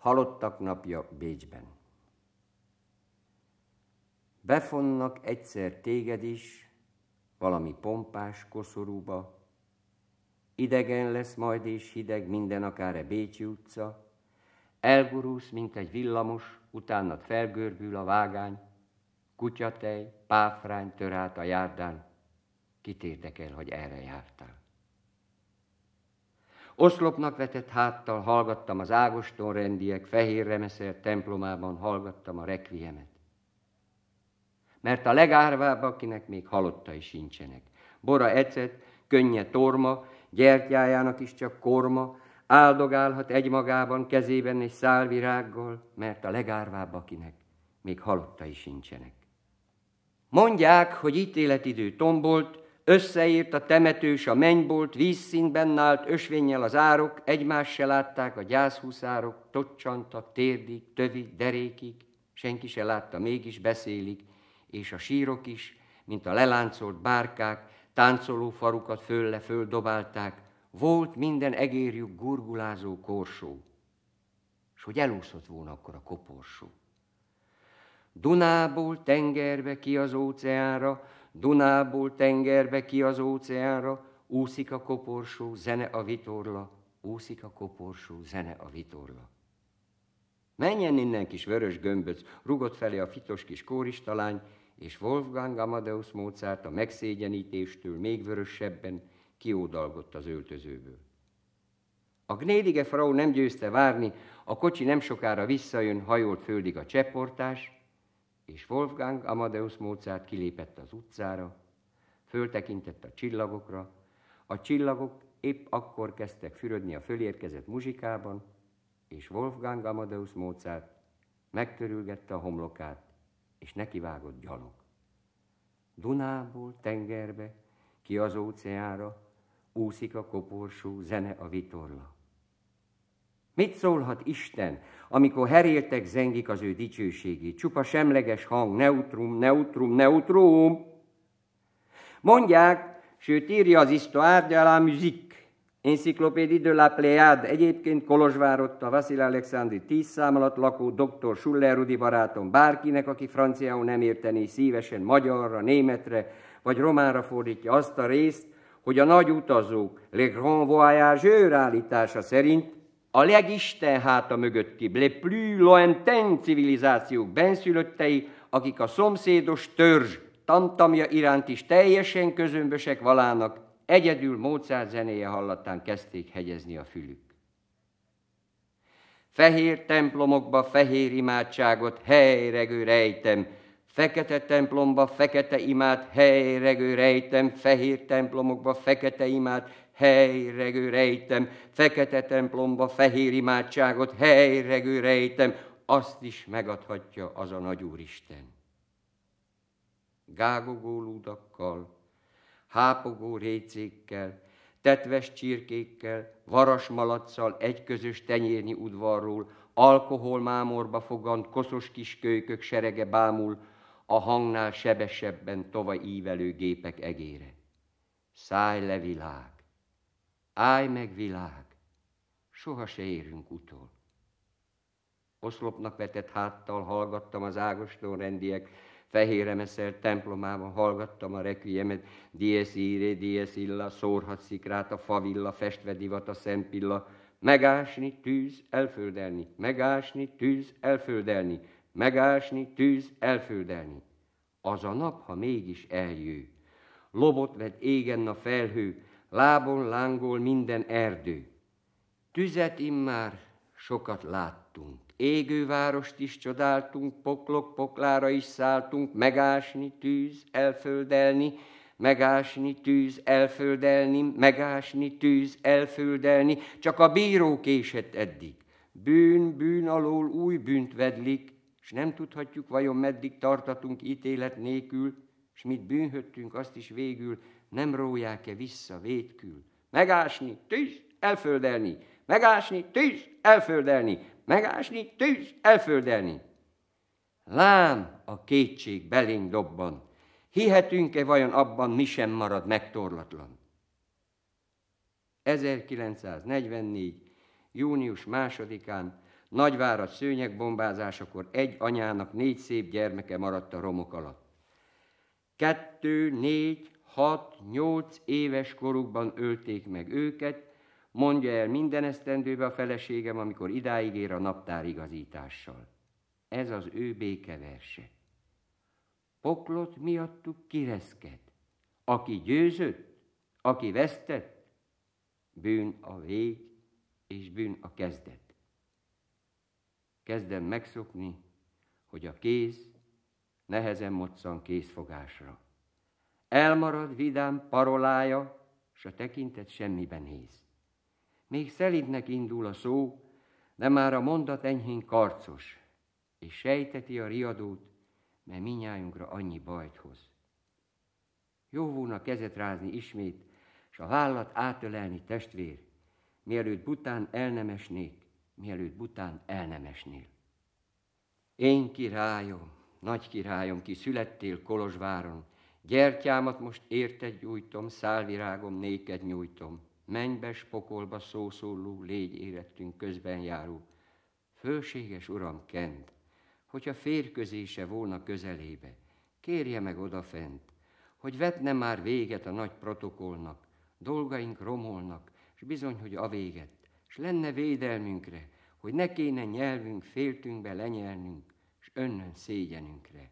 Halottak napja Bécsben. Befonnak egyszer téged is valami pompás koszorúba, idegen lesz majd és hideg minden akár Bécsi utca, elgurulsz, mint egy villamos, utána felgörbül a vágány, kutyatej, páfrány tör át a járdán, kit érdekel, hogy erre jártál. Oszlopnak vetett háttal hallgattam az Ágoston rendiek fehér remeszer templomában hallgattam a rekviemet. Mert a legárvább, akinek még halottai sincsenek. Bora ecet, könnye torma, gyertyájának is csak korma, áldogálhat egymagában kezében egy szálvirággal, mert a legárvább, akinek még halottai sincsenek. Mondják, hogy ítéletidő tombolt, Összeírt a temetős, a mennybolt, vízszínben állt, ösvényel az árok, egymás se látták a gyászhúszárok, tocsantak, térdik, tövik, derékig, senki se látta, mégis beszélik, és a sírok is, mint a leláncolt bárkák, táncoló farukat fölle földobálták, volt minden egérjük gurgulázó korsó, és hogy elúszott volna akkor a koporsó. Dunából tengerbe ki az óceánra, Dunából tengerbe ki az óceánra, úszik a koporsó, zene a vitorla, úszik a koporsó, zene a vitorla. Menjen innen kis vörös gömböc, rugott felé a fitos kis kóristalány, és Wolfgang Amadeus Mozart a megszégyenítéstől még vörösebben kiódalgott az öltözőből. A gnédige frau nem győzte várni, a kocsi nem sokára visszajön, hajolt földig a csepportás és Wolfgang Amadeus Mozart kilépett az utcára, föltekintett a csillagokra, a csillagok épp akkor kezdtek fürödni a fölérkezett muzsikában, és Wolfgang Amadeus Mozart megtörülgette a homlokát, és nekivágott gyalog. Dunából tengerbe, ki az óceánra, úszik a koporsó, zene a vitorla. Mit szólhat Isten, amikor heréltek zengik az ő dicsőségi, Csupa semleges hang, neutrum, neutrum, neutrum. Mondják, sőt írja az Histoire de la Musique, Enciclopédie de la Pléade, egyébként Kolozsvárotta, a Vasil Alexandri tíz szám alatt lakó doktor Schuller Rudi barátom, bárkinek, aki franciául nem értené, szívesen magyarra, németre vagy románra fordítja azt a részt, hogy a nagy utazók, Le Grand Voyageur állítása szerint a legisten háta mögötti, le plus lointain civilizációk benszülöttei, akik a szomszédos törzs tantamja iránt is teljesen közömbösek valának, egyedül Mozart zenéje hallatán kezdték hegyezni a fülük. Fehér templomokba fehér imádságot helyregő rejtem, fekete templomba fekete imád helyregő rejtem, fehér templomokba fekete imád helyregő rejtem, fekete templomba fehér imádságot, helyregő rejtem, azt is megadhatja az a nagy Úristen. Gágogó lúdakkal, hápogó récékkel, tetves csirkékkel, varasmalacsal egy közös tenyérnyi udvarról, alkoholmámorba fogant koszos kis kölykök serege bámul a hangnál sebesebben tova ívelő gépek egére. Száj le világ! Állj meg, világ! Soha se érünk utol. Oszlopnak vetett háttal hallgattam az Ágoston rendiek, fehér emeszer templomában hallgattam a rekviemet, dies íré, dies illa, szórhat szikrát a favilla, festve divat a szempilla, megásni, tűz, elföldelni, megásni, tűz, elföldelni, megásni, tűz, elföldelni. Az a nap, ha mégis eljő, lobot vet égen a felhő, lábon lángol minden erdő. Tüzet immár sokat láttunk, égővárost is csodáltunk, poklok poklára is szálltunk, megásni tűz, elföldelni, megásni tűz, elföldelni, megásni tűz, elföldelni, csak a bíró késett eddig. Bűn, bűn alól új bűnt vedlik, és nem tudhatjuk vajon meddig tartatunk ítélet nélkül, és mit bűnhöttünk, azt is végül nem róják-e vissza vétkül. Megásni, tűz, elföldelni, megásni, tűz, elföldelni, megásni, tűz, elföldelni. Lám a kétség belénk dobban, hihetünk-e vajon abban, mi sem marad megtorlatlan. 1944. június másodikán Nagyvárad bombázásakor egy anyának négy szép gyermeke maradt a romok alatt. Kettő, négy, 6-8 éves korukban ölték meg őket, mondja el minden esztendőbe a feleségem, amikor idáig ér a igazítással. Ez az ő békeverse. Poklot miattuk kireszket. Aki győzött, aki vesztett, bűn a vég és bűn a kezdet. Kezdem megszokni, hogy a kéz nehezen moccan készfogásra. Elmarad vidám parolája, s a tekintet semmiben néz. Még szelidnek indul a szó, de már a mondat enyhén karcos, és sejteti a riadót, mert minnyájunkra annyi bajt hoz. Jó volna kezet rázni ismét, s a vállat átölelni testvér, mielőtt bután elnemesnék, mielőtt bután elnemesnél. Én királyom, nagy királyom, ki születtél Kolozsváron, Gyertyámat most érted gyújtom, szálvirágom néked nyújtom. Menj be spokolba szószóló, légy érettünk közben járó. Fölséges uram kent, hogyha férközése volna közelébe, kérje meg odafent, hogy vetne már véget a nagy protokollnak, dolgaink romolnak, s bizony, hogy a véget, s lenne védelmünkre, hogy ne kéne nyelvünk, féltünkbe lenyelnünk, s önnön szégyenünkre.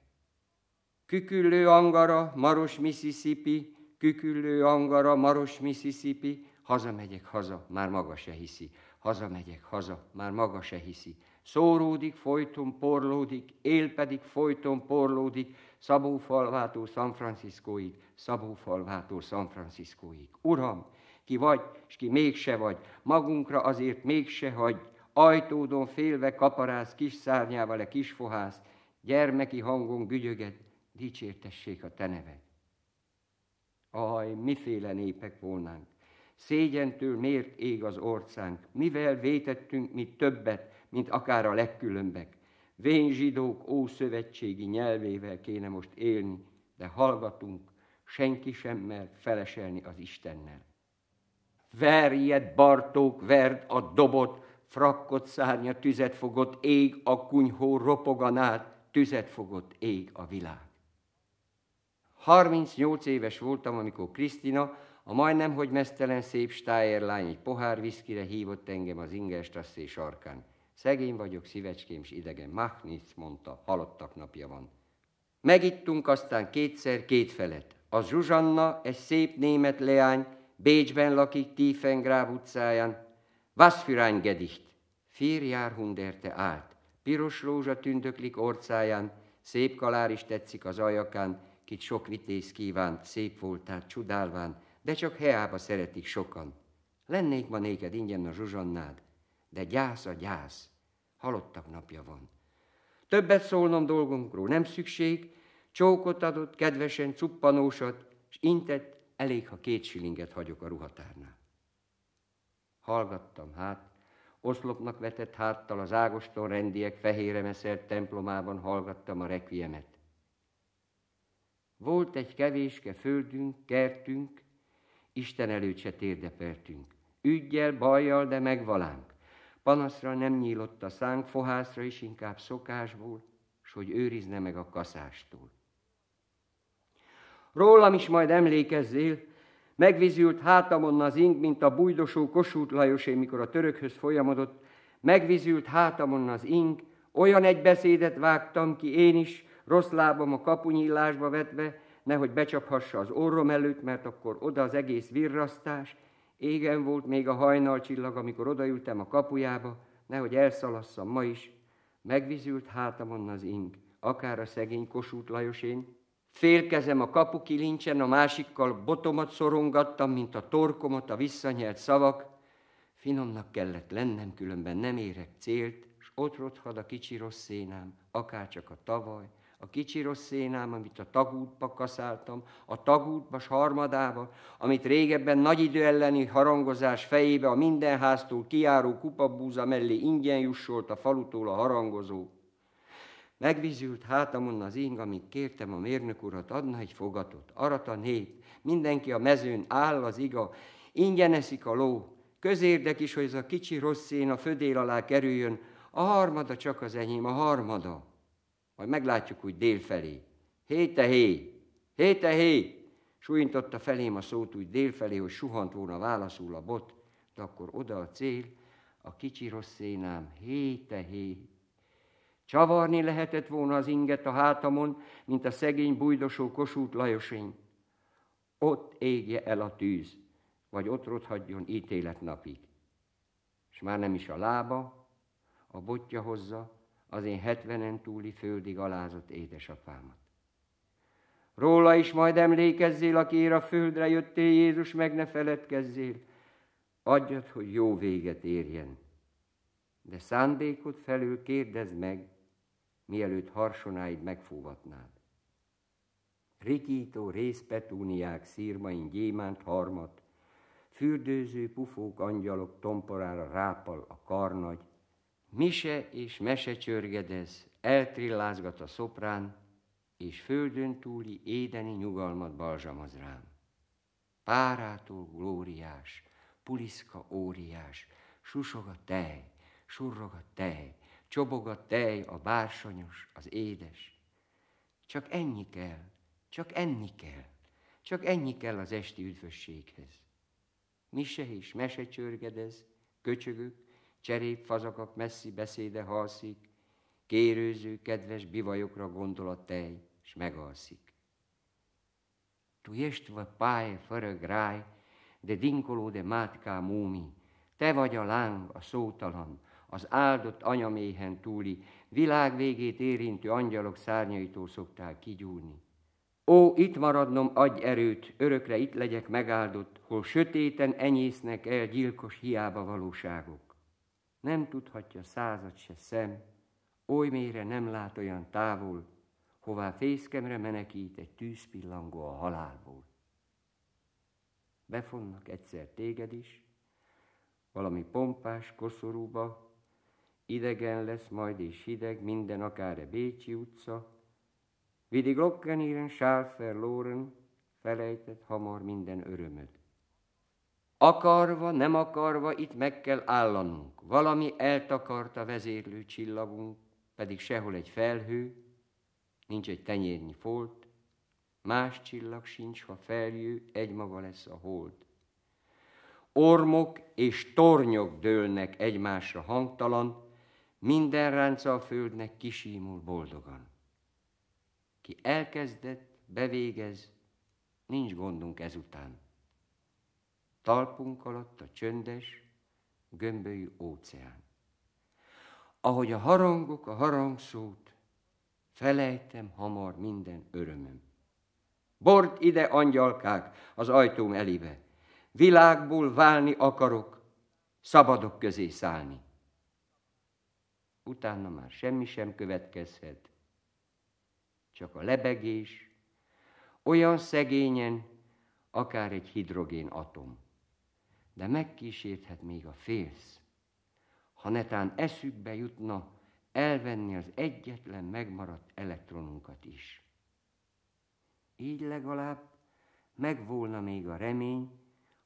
Küküllő Angara, Maros, Mississippi, küküllő Angara, Maros, Mississippi, hazamegyek haza, már maga se hiszi, hazamegyek haza, már maga se hiszi. Szóródik, folyton porlódik, él pedig folyton porlódik, Szabófalvától San Franciscoig, Szabófalvától San Franciscoig. Uram, ki vagy, és ki mégse vagy, magunkra azért mégse hagy, ajtódon félve kaparász, kis szárnyával a fohász. gyermeki hangon gügyöget, dicsértessék a te neved. Aj, miféle népek volnánk! Szégyentől miért ég az orcánk? Mivel vétettünk mi többet, mint akár a legkülönbek? Vén zsidók ószövetségi nyelvével kéne most élni, de hallgatunk, senki sem mer feleselni az Istennel. Verjed, Bartók, verd a dobot, frakkot szárnya tüzet fogott, ég a kunyhó ropoganát, tüzet fogott, ég a világ. 38 éves voltam, amikor Krisztina, a majdnem, hogy mesztelen szép stájer lány egy pohár viszkire hívott engem az Ingerstrasszé sarkán. Szegény vagyok, szívecském és idegen. Machnitz mondta, halottak napja van. Megittunk aztán kétszer két felet. A Zsuzsanna, egy szép német leány, Bécsben lakik Tiefengráb utcáján. Was für ein Gedicht! Vier hunderte állt, piros rózsa tündöklik orcáján, szép kalár is tetszik az ajakán, kit sok vitéz kívánt, szép voltál, csodálván, de csak heába szeretik sokan. Lennék ma néked ingyen a zsuzsannád, de gyász a gyász, halottak napja van. Többet szólnom dolgunkról nem szükség, csókot adott, kedvesen cuppanósat, és intett, elég, ha két silinget hagyok a ruhatárnál. Hallgattam hát, oszlopnak vetett háttal az Ágoston rendiek fehéremeszert templomában hallgattam a requiemet. Volt egy kevéske földünk, kertünk, Isten előtt se térdepertünk. Ügyjel, bajjal, de megvalánk. Panaszra nem nyílott a szánk, fohászra is inkább szokásból, s hogy őrizne meg a kaszástól. Rólam is majd emlékezzél, megvizült hátamon az ing, mint a bújdosó Kossuth Lajosé, mikor a törökhöz folyamodott, megvizült hátamon az ing, olyan egy beszédet vágtam ki én is, rossz lábam a kapunyílásba vetve, nehogy becsaphassa az orrom előtt, mert akkor oda az egész virrasztás. Égen volt még a hajnalcsillag, amikor odaültem a kapujába, nehogy elszalasszam ma is. Megvizült hátamon az ing, akár a szegény kosút Lajosén. Félkezem a kapu kilincsen, a másikkal botomat szorongattam, mint a torkomat, a visszanyert szavak. Finomnak kellett lennem, különben nem érek célt, s ott rothad a kicsi rossz szénám, akárcsak a tavaly, a kicsi rossz szénám, amit a tagútba kaszáltam, a tagútba s harmadába, amit régebben nagy idő elleni harangozás fejébe a mindenháztól kiáró kupabúza mellé ingyen jussolt a falutól a harangozó. Megvizült hátamon az ing, amíg kértem a mérnök urat, adna egy fogatot. Arat a nép, mindenki a mezőn áll az iga, ingyen eszik a ló. Közérdek is, hogy ez a kicsi rossz szén a födél alá kerüljön, a harmada csak az enyém, a harmada majd meglátjuk úgy délfelé. Héte hé, héte hé, sújintotta felém a szót úgy délfelé, hogy suhant volna válaszul a bot, de akkor oda a cél, a kicsi rossz szénám, héte hé. Csavarni lehetett volna az inget a hátamon, mint a szegény bujdosó kosút Lajosén. Ott égje el a tűz, vagy ott rothadjon ítélet napig. És már nem is a lába, a botja hozza, az én hetvenen túli földi alázott édesapámat. Róla is majd emlékezzél, akiért a földre jöttél, Jézus, meg ne feledkezzél. Adjad, hogy jó véget érjen. De szándékod felül kérdezd meg, mielőtt harsonáid megfúvatnád. Rikító részpetúniák szírmain gyémánt harmat, fürdőző pufók angyalok tomporára rápal a karnagy, Mise és mese csörgedez, eltrillázgat a szoprán, és földön túli édeni nyugalmat balzsamoz rám. Párától glóriás, puliszka óriás, susog a tej, surrog a tej, csobog a tej, a bársonyos, az édes. Csak ennyi kell, csak enni kell, csak ennyi kell az esti üdvösséghez. Mise és mese csörgedez, köcsögök, cserépfazakak messzi beszéde halszik, kérőző, kedves bivajokra gondol a tej, s megalszik. Tu ești pály, fără ráj, de dinkoló, de mátká múmi, te vagy a láng, a szótalan, az áldott anyaméhen túli, világ végét érintő angyalok szárnyaitól szoktál kigyúrni. Ó, itt maradnom, adj erőt, örökre itt legyek megáldott, hol sötéten enyésznek el gyilkos hiába valóságok nem tudhatja század se szem, oly mélyre nem lát olyan távol, hová fészkemre menekít egy tűzpillangó a halálból. Befonnak egyszer téged is, valami pompás koszorúba, idegen lesz majd és hideg minden akár a Bécsi utca, Vidig Lokkenéren, Schaffer, Loren, felejtett hamar minden örömöt. Akarva, nem akarva, itt meg kell állanunk. Valami eltakart a vezérlő csillagunk, pedig sehol egy felhő, nincs egy tenyérnyi folt, más csillag sincs, ha feljő, egymaga lesz a hold. Ormok és tornyok dőlnek egymásra hangtalan, minden ránca a földnek kisímul boldogan. Ki elkezdett, bevégez, nincs gondunk ezután talpunk alatt a csöndes, gömbölyű óceán. Ahogy a harangok a harangszót, felejtem hamar minden örömöm. Bord ide, angyalkák, az ajtóm elébe. Világból válni akarok, szabadok közé szállni. Utána már semmi sem következhet, csak a lebegés, olyan szegényen, akár egy hidrogén atom de megkísérthet még a félsz. Ha netán eszükbe jutna, elvenni az egyetlen megmaradt elektronunkat is. Így legalább megvolna még a remény,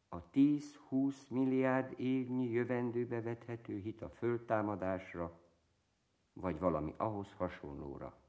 a 10-20 milliárd évnyi jövendőbe vethető hit a föltámadásra, vagy valami ahhoz hasonlóra.